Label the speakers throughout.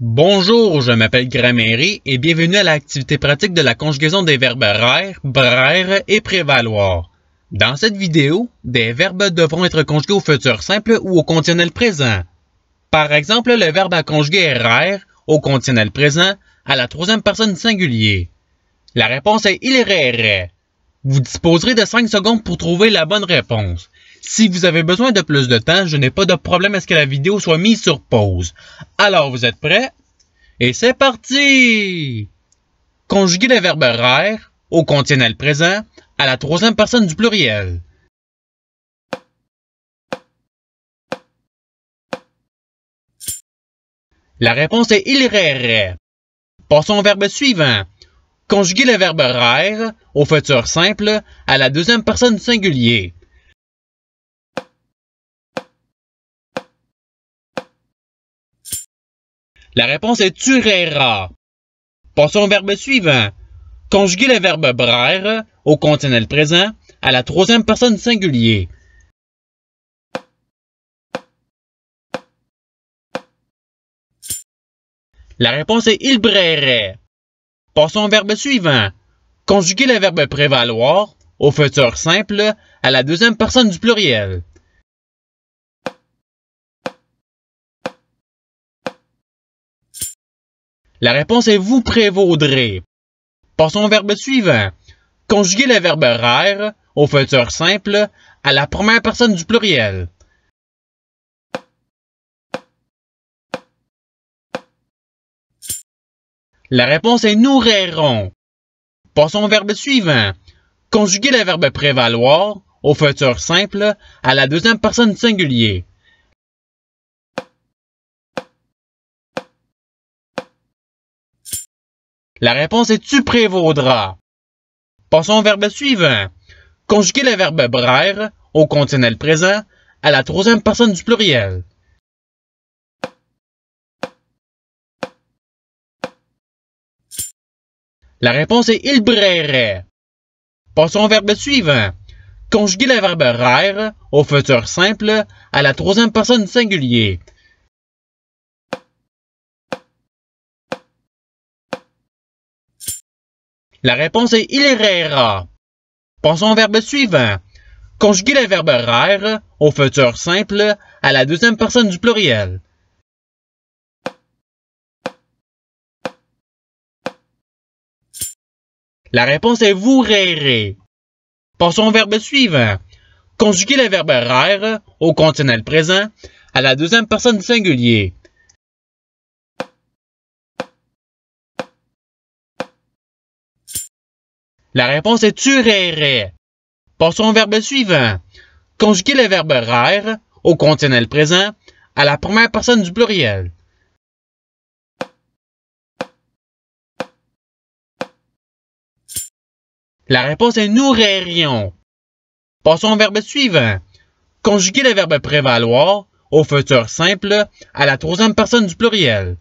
Speaker 1: Bonjour, je m'appelle Gramairie et bienvenue à l'activité pratique de la conjugaison des verbes raire, braire et prévaloir. Dans cette vidéo, des verbes devront être conjugués au futur simple ou au conditionnel présent. Par exemple, le verbe à conjuguer est raire au conditionnel présent à la troisième personne singulier. La réponse est il rairait. Vous disposerez de 5 secondes pour trouver la bonne réponse. Si vous avez besoin de plus de temps, je n'ai pas de problème à ce que la vidéo soit mise sur pause. Alors, vous êtes prêts? Et c'est parti! Conjuguez le verbe « rare au
Speaker 2: conditionnel présent à la troisième personne du pluriel. La réponse est il rairait. Passons au verbe suivant. Conjuguez le verbe rare au futur simple à la deuxième personne du singulier. La réponse est turera. Passons au verbe suivant. Conjuguez le verbe braire au conditionnel présent à la troisième personne du singulier. La réponse est il brairait. Passons au verbe suivant. Conjuguez le verbe prévaloir au futur simple à la deuxième personne du pluriel. La réponse est vous prévaudrez. Passons au verbe suivant. Conjuguez le verbe raire » au futur simple à la première personne du pluriel. La réponse est nous rairons. Passons au verbe
Speaker 1: suivant. Conjuguez le verbe prévaloir au futur simple à la deuxième
Speaker 2: personne du singulier. La réponse est tu prévaudras.
Speaker 1: Passons au verbe suivant. Conjuguer le verbe braire au conditionnel présent
Speaker 2: à la troisième personne du pluriel. La réponse est il brairait. Passons au verbe suivant. Conjuguer le verbe raire au futur simple à la troisième personne du singulier. La réponse est il raira ». Pensons au verbe suivant. Conjuguez le verbe rare au futur simple à la deuxième personne du pluriel. La réponse est vous rirez. Pensons au verbe suivant. Conjuguez le verbe rare au conditionnel présent à la deuxième personne du singulier. La réponse est tu rirais. Passons au verbe suivant. Conjuguez le verbe
Speaker 1: rire
Speaker 2: au conditionnel présent à la première personne du pluriel. La réponse est nous ririons. Passons au verbe suivant. Conjuguez le verbe prévaloir au futur simple à la troisième personne du pluriel.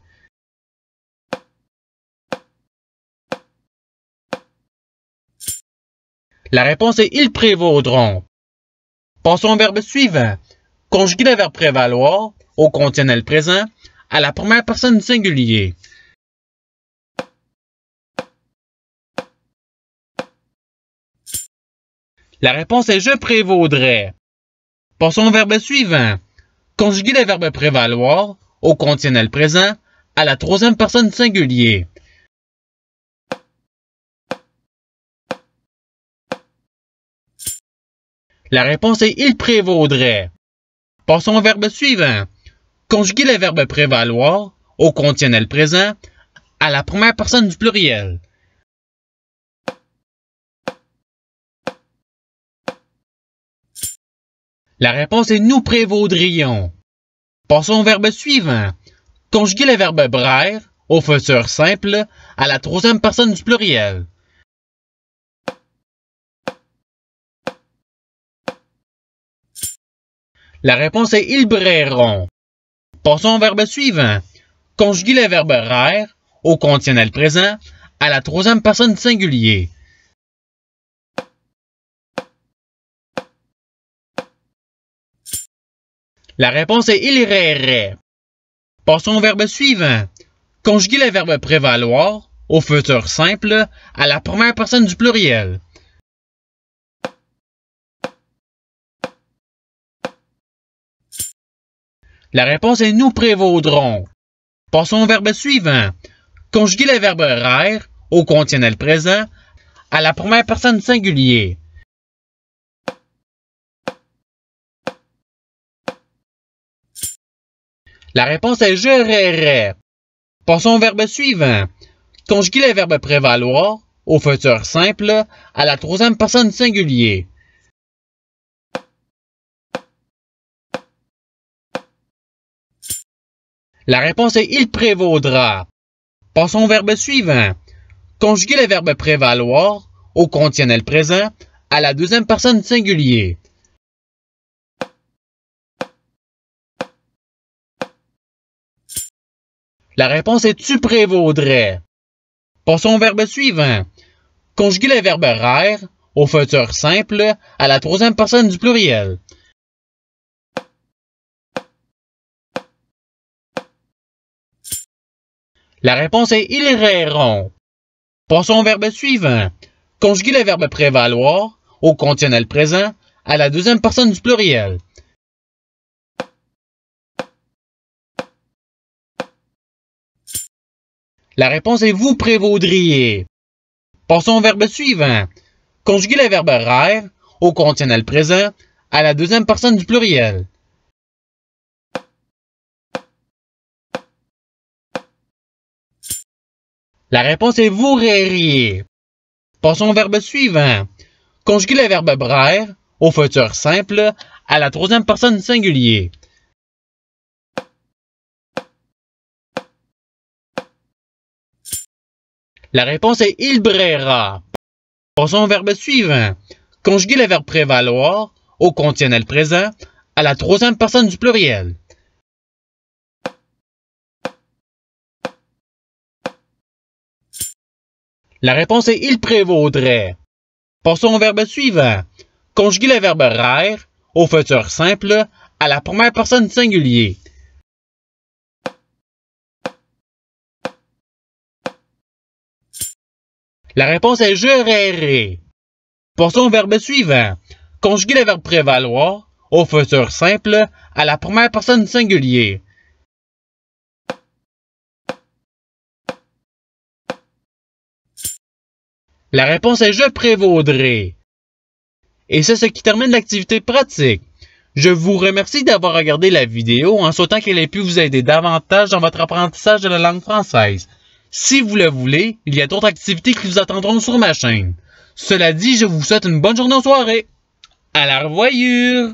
Speaker 2: La réponse est ils prévaudront. Passons au verbe suivant. Conjuguer le verbe prévaloir au conditionnel présent à la première personne du singulier. La réponse est je prévaudrais. Passons au
Speaker 1: verbe suivant. Conjuguer le verbe prévaloir au conditionnel présent à la
Speaker 2: troisième personne du singulier. La réponse est il prévaudrait.
Speaker 1: Passons au verbe suivant. Conjuguez le verbe prévaloir au conditionnel
Speaker 2: présent à la première personne du pluriel. La réponse est nous prévaudrions. Passons au verbe suivant. Conjuguez le verbe braire au futur simple à la troisième personne du pluriel. La réponse est ils breront. Passons au verbe suivant. Conjuguez le verbe rire au conditionnel présent à la troisième personne singulier. La réponse est il rairaient. Passons au verbe suivant. Conjuguez le verbe prévaloir au futur simple à la première personne du pluriel. La réponse est nous prévaudrons. Passons au verbe
Speaker 1: suivant. Conjuguez le verbe « rire » au conditionnel présent à la première
Speaker 2: personne singulier. La réponse est je rirais ».
Speaker 1: Passons au verbe suivant. Conjuguez le verbe « prévaloir au futur simple
Speaker 2: à la troisième personne singulier. La réponse est il prévaudra. Passons au verbe suivant. Conjuguez le verbe prévaloir au conditionnel présent à la deuxième personne singulier. La réponse est tu prévaudrais. Passons au verbe suivant. Conjuguez le verbe rare au futur simple à la troisième personne du pluriel. La réponse est ils riront. Passons au verbe suivant. Conjuguez le verbe prévaloir au conditionnel présent à la deuxième personne du pluriel. La réponse est vous prévaudriez. Passons au verbe suivant. Conjuguez le verbe rêve au conditionnel présent à la deuxième personne du pluriel. La réponse est vous rériez. Passons au verbe
Speaker 1: suivant. Conjuguez le verbe braire au futur simple à la troisième personne
Speaker 2: singulier. La réponse est il brera. Passons
Speaker 1: au verbe suivant. Conjuguez le verbe prévaloir au conditionnel présent à la
Speaker 2: troisième personne du pluriel. La réponse est il prévaudrait.
Speaker 1: Passons au verbe suivant. Conjuguez le verbe rare au futur simple
Speaker 2: à la première personne singulier. La réponse est je rêverai. Passons au verbe suivant. Conjuguez le verbe prévaloir au futur simple à la première personne singulier. La réponse est je prévaudrai. Et c'est ce qui termine l'activité pratique. Je vous remercie
Speaker 1: d'avoir regardé la vidéo en souhaitant qu'elle ait pu vous aider davantage dans votre apprentissage de la langue française. Si vous le voulez, il y a d'autres activités qui vous attendront sur ma chaîne. Cela dit, je vous souhaite une bonne journée ou soirée. À la revoyure!